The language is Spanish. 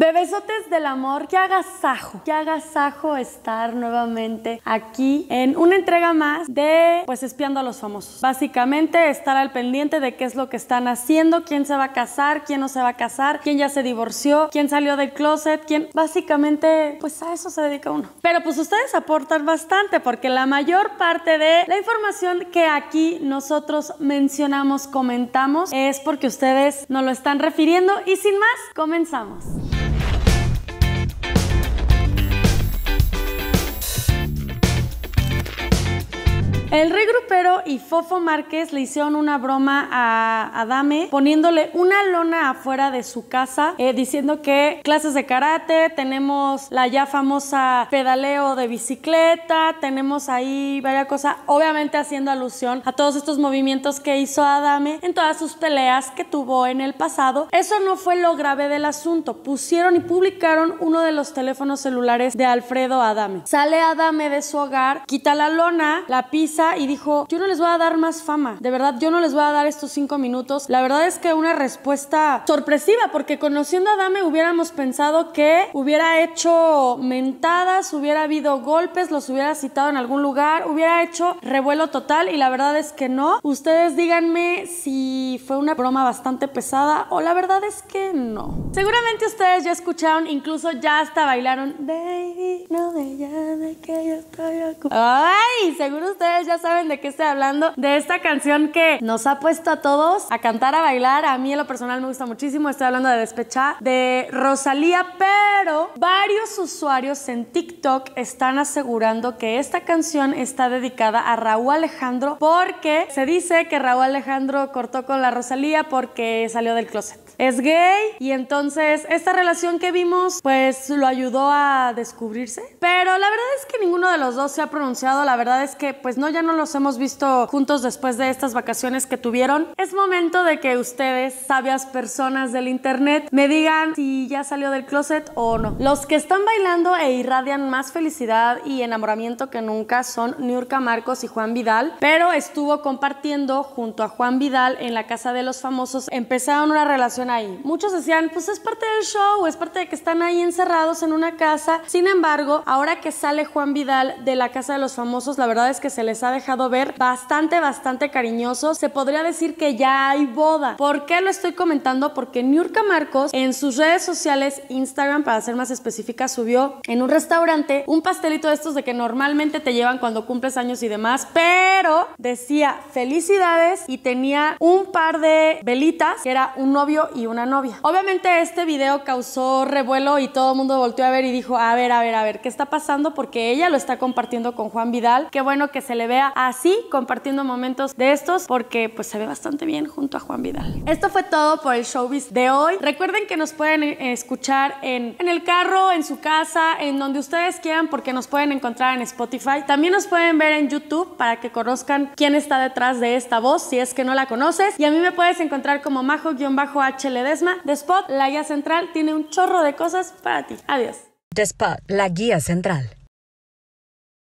Bebesotes del amor, que agasajo, qué que estar nuevamente aquí en una entrega más de pues espiando a los famosos. Básicamente estar al pendiente de qué es lo que están haciendo, quién se va a casar, quién no se va a casar, quién ya se divorció, quién salió del closet, quién básicamente pues a eso se dedica uno. Pero pues ustedes aportan bastante porque la mayor parte de la información que aquí nosotros mencionamos, comentamos es porque ustedes nos lo están refiriendo y sin más, comenzamos. El Rey y Fofo Márquez le hicieron una broma a Adame poniéndole una lona afuera de su casa eh, diciendo que clases de karate, tenemos la ya famosa pedaleo de bicicleta, tenemos ahí varias cosas, obviamente haciendo alusión a todos estos movimientos que hizo Adame en todas sus peleas que tuvo en el pasado. Eso no fue lo grave del asunto, pusieron y publicaron uno de los teléfonos celulares de Alfredo Adame. Sale Adame de su hogar, quita la lona, la pisa, y dijo, yo no les voy a dar más fama, de verdad, yo no les voy a dar estos cinco minutos. La verdad es que una respuesta sorpresiva, porque conociendo a Dame hubiéramos pensado que hubiera hecho mentadas, hubiera habido golpes, los hubiera citado en algún lugar, hubiera hecho revuelo total y la verdad es que no. Ustedes díganme si fue una broma bastante pesada o la verdad es que no. Seguramente ustedes ya escucharon, incluso ya hasta bailaron, baby, no me que yo estoy Ay, seguro ustedes ya saben de qué estoy hablando, de esta canción que nos ha puesto a todos a cantar, a bailar. A mí en lo personal me gusta muchísimo, estoy hablando de Despecha, de Rosalía, pero varios usuarios en TikTok están asegurando que esta canción está dedicada a Raúl Alejandro porque se dice que Raúl Alejandro cortó con la Rosalía porque salió del closet es gay y entonces esta relación que vimos pues lo ayudó a descubrirse. Pero la verdad es que ninguno de los dos se ha pronunciado, la verdad es que pues no, ya no los hemos visto juntos después de estas vacaciones que tuvieron. Es momento de que ustedes, sabias personas del internet, me digan si ya salió del closet o no. Los que están bailando e irradian más felicidad y enamoramiento que nunca son Niurka Marcos y Juan Vidal, pero estuvo compartiendo junto a Juan Vidal en la casa de los famosos, empezaron una relación ahí. Muchos decían, pues es parte del show, es parte de que están ahí encerrados en una casa. Sin embargo, ahora que sale Juan Vidal de la Casa de los Famosos, la verdad es que se les ha dejado ver bastante, bastante cariñosos, Se podría decir que ya hay boda. ¿Por qué lo estoy comentando? Porque Niurka Marcos en sus redes sociales, Instagram para ser más específica, subió en un restaurante un pastelito de estos de que normalmente te llevan cuando cumples años y demás, pero decía felicidades y tenía un par de velitas que era un novio y una novia. Obviamente este video causó revuelo y todo el mundo volteó a ver y dijo, a ver, a ver, a ver, ¿qué está pasando? Porque ella lo está compartiendo con Juan Vidal. Qué bueno que se le vea así, compartiendo momentos de estos, porque pues se ve bastante bien junto a Juan Vidal. Esto fue todo por el showbiz de hoy. Recuerden que nos pueden eh, escuchar en, en el carro, en su casa, en donde ustedes quieran, porque nos pueden encontrar en Spotify. También nos pueden ver en YouTube para que conozcan quién está detrás de esta voz, si es que no la conoces. Y a mí me puedes encontrar como majo-h Ledesma. despot, la guía central, tiene un chorro de cosas para ti. Adiós. Despot, la guía central.